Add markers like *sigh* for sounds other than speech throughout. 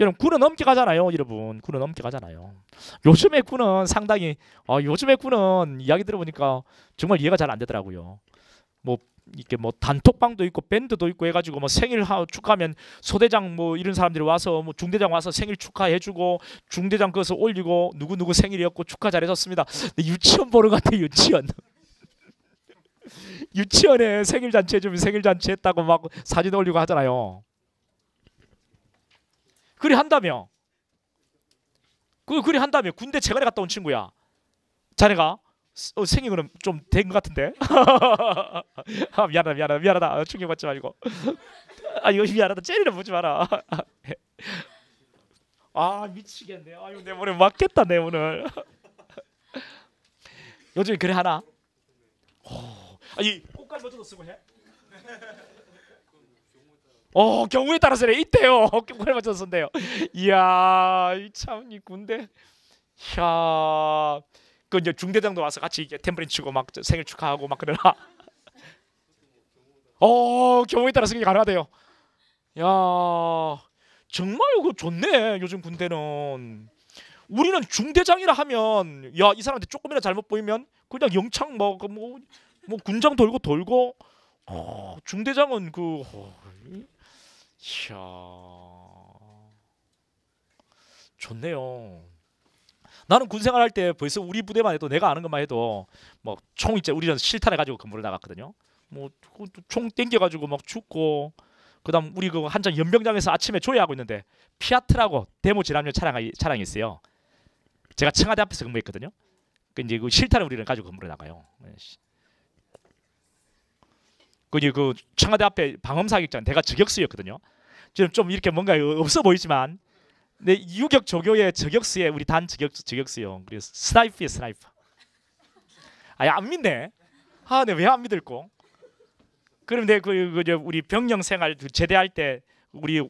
여러분 9는 넘게 가잖아요. 여러분 군은 넘게 가잖아요. 요즘에 군은 상당히 어, 요즘에 군은 이야기 들어보니까 정말 이해가 잘 안 되더라고요. 뭐 이렇게 뭐 단톡방도 있고 밴드도 있고 해가지고 뭐 생일 축하하면 소대장 뭐 이런 사람들이 와서 뭐 중대장 와서 생일 축하해주고 중대장 거기서 올리고 누구 누구 생일이었고 축하 잘해줬습니다. 유치원 보러것 같아 유치원. *laughs* 유치원에 생일 잔치 해주면 생일 잔치 했다고 막 사진 올리고 하잖아요. 그리 한다며 그 그리 한다며 군대 재간에 갔다 온 친구야 자네가 어, 생이 그럼 좀된 것 같은데 *laughs* 아, 미안하다 미안하다 미안하다 아, 충격받지 말고 *laughs* 아 이거 미안하다 젤리를 보지 마라 *laughs* 아 미치겠네 아유 내 오늘 맞겠다 내 오늘 요즘 그래 하나 오, 어, 아니 꽃갈 먼저 쓰고 해어 경우에 따라서래 이때요 *laughs* 경우에 맞춰서 쓴대요 이야 참이 군대 이야 그 이제 중대장도 와서 같이 이제 탬버린 치고 막 생일 축하하고 막 그러나 *laughs* 어 경우에 따라서 그게 가능하대요 야 정말 이 좋네 요즘 군대는 우리는 중대장이라 하면 야이 사람한테 조금이라 잘못 보이면 그냥 영창 뭐뭐 그 뭐, 뭐 군장 돌고 돌고 어, 중대장은 그 어, 이야 좋네요. 나는 군생활 할 때 벌써 우리 부대만 해도 내가 아는 것만 해도 뭐 총 이제 우리는 실탄해 가지고 근무를 나갔거든요. 뭐 총 땡겨 가지고 막 죽고 그다음 우리 그 한창 연병장에서 아침에 조회하고 있는데 피아트라고 데모 재량용 차량이 차량이 있어요. 제가 청와대 앞에서 근무했거든요. 그 이제 그 실탄을 우리는 가지고 근무를 나가요. 예, 그리고 그 청와대 앞에 방음사격장 내가 저격수였거든요. 지금 좀 이렇게 뭔가 그 없어 보이지만 내 네, 유격 조교의 저격수에 우리 단 저격 저격수요. 그래서 스나이프의 스나이프. 아야 안 믿네. 아, 내왜안 네, 믿을꼬? 그럼 내 그, 그, 우리 병영 생활 그 제대할 때 우리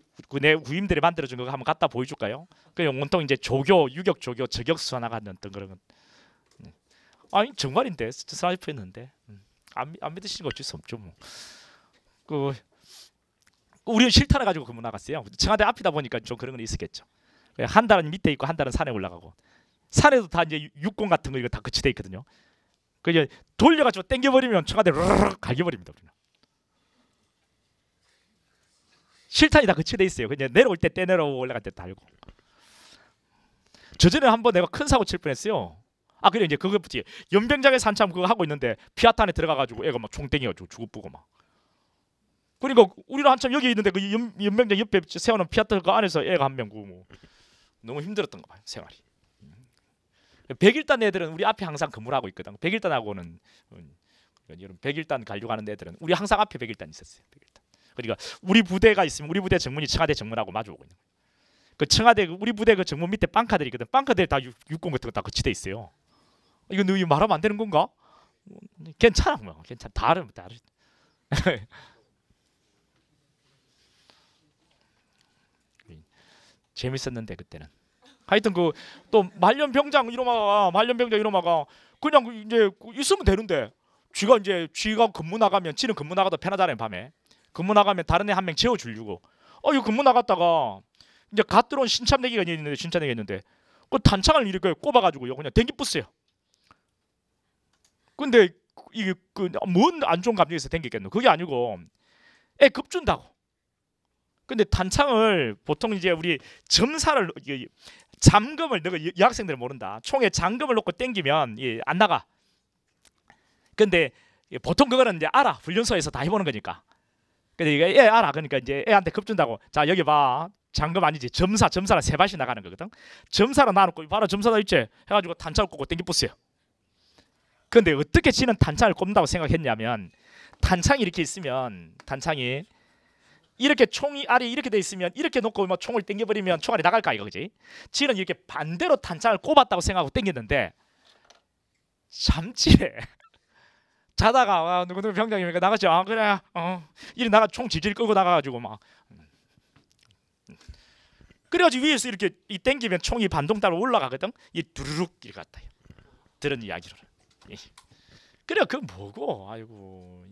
내 후임들이 만들어준 거 한번 갖다 보여줄까요? 그 온통 이제 조교 유격 조교 저격수 하나 가갖던 그런 건. 음. 아니 정말인데 스나이프였는데. 음. 안, 안 믿으시는 거 어쩔 수 없죠. 뭐. 그, 그 우리는 싫다나 가지고 그문 나갔어요. 청와대 앞이다 보니까 좀 그런 건 있었겠죠. 예, 한 달은 밑에 있고 한 달은 산에 올라가고 산에도 다 이제 육공 같은 거 이거 다 거치돼 있거든요. 그 이제 돌려가지고 땡겨버리면 청와대 르륵 갈겨버립니다. 우리는. 실탄이 다그치돼 있어요. 그냥 내려올 때 떼내려고 올라갈 때 달고. 저전에 한번 내가 큰 사고 칠 뻔했어요. 아 그래 이제 그거 붙지 연병장에 산 참 그거 하고 있는데 피아탄에 들어가가지고 애가 막 총땡이가지고 죽어보고 막 그러니까 우리는 한참 여기 있는데 그 연, 연병장 옆에 세워놓은 피아트 그 안에서 애가 한 명 구고 뭐. 너무 힘들었던 거봐 요 생활이 음. 백일단 애들은 우리 앞에 항상 근무하고 있거든 백일단하고는 음, 이런 백일단 가려고 하는 애들은 우리 항상 앞에 백일단 있었어요 백일단 그러니까 우리 부대가 있으면 우리 부대 정문이 청와대 정문하고 마주오고 있는 거예요 그 청와대 우리 부대 그 정문 밑에 빵카들이 있거든 빵카들 다 육, 공 같은 거다 거치돼 있어요 이거 너 말하면 안 되는 건가? 괜찮아 뭐 괜찮아 다른 다른 *laughs* 재밌었는데 그때는 하여튼 그또 말년병장 이로마가 말년병장 이로마가 그냥 그 이제 있으면 되는데 쥐가 이제 쥐가 근무 나가면 쥐는 근무 나가도 편하잖아요 밤에 근무 나가면 다른 애 한 명 채워 주려고 어 이거 근무 나갔다가 이제 갓 들어온 신참내기가 있는데 신참내기 있는데 그 단창을 이렇게 꼽아가지고 요 그냥 댕기 부스요 근데 이게 그뭔 안 좋은 감정에서 생기겠노 그게 아니고 애 급준다고. 근데 단창을 보통 이제 우리 점사를 잠금을 너가 여학생들은 모른다. 총에 잠금을 놓고 땡기면 안 나가. 근데 보통 그거는 이제 알아. 훈련소에서 다 해보는 거니까. 근데 이게 애 알아. 그러니까 이제 애한테 급준다고. 자 여기 봐. 잠금 아니지. 점사 점사는 세 발씩 나가는 거거든. 점사로 나놓고 바로 점사다 있지. 해가지고 단창을 꽂고 땡기 부스요. 근데 어떻게 지는 단창을 꼽는다고 생각했냐면 단창이 이렇게 있으면 단창이 이렇게 총이 알이 이렇게 돼 있으면 이렇게 놓고 막 뭐 총을 당겨버리면 총알이 나갈까 이거 그지? 지는 이렇게 반대로 단창을 꼽았다고 생각하고 당겼는데 잠집에 *laughs* 자다가 아, 누구 누구 병장이니까 님 나가지 아 그래 어 이리 나가 총 질질 끌고 나가가지고 막 그래가지고 위에서 이렇게 이 땡기면 총이 반동 따로 올라가거든 이 두루룩 이렇게 갔다 들은 이야기로는 *laughs* 그래 그 뭐고 아이고